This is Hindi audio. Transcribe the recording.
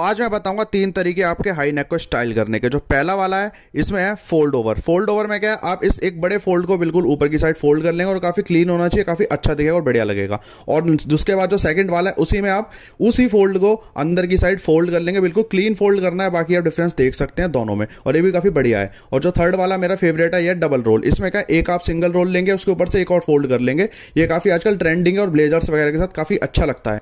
आज मैं बताऊंगा तीन तरीके आपके हाई नेक को स्टाइल करने के जो पहला वाला है इसमें है फोल्ड ओवर फोल्ड ओवर में क्या है आप इस एक बड़े फोल्ड को बिल्कुल ऊपर की साइड फोल्ड कर लेंगे और काफ़ी क्लीन होना चाहिए काफ़ी अच्छा दिखेगा और बढ़िया लगेगा और उसके बाद जो सेकंड वाला है उसी में आप उसी फोल्ड को अंदर की साइड फोल्ड कर लेंगे बिल्कुल क्लीन फोल्ड करना है बाकी आप डिफरेंस देख सकते हैं दोनों में और ये भी काफ़ी बढ़िया है और जो थर्ड वाला मेरा फेवरेट है यह डबल रोल इसमें क्या एक आप सिंगल रोल लेंगे उसके ऊपर से एक और फोल्ड कर लेंगे ये काफ़ी आजकल ट्रेंडिंग है और ब्लेजर्स वगैरह के साथ काफ़ी अच्छा लगता है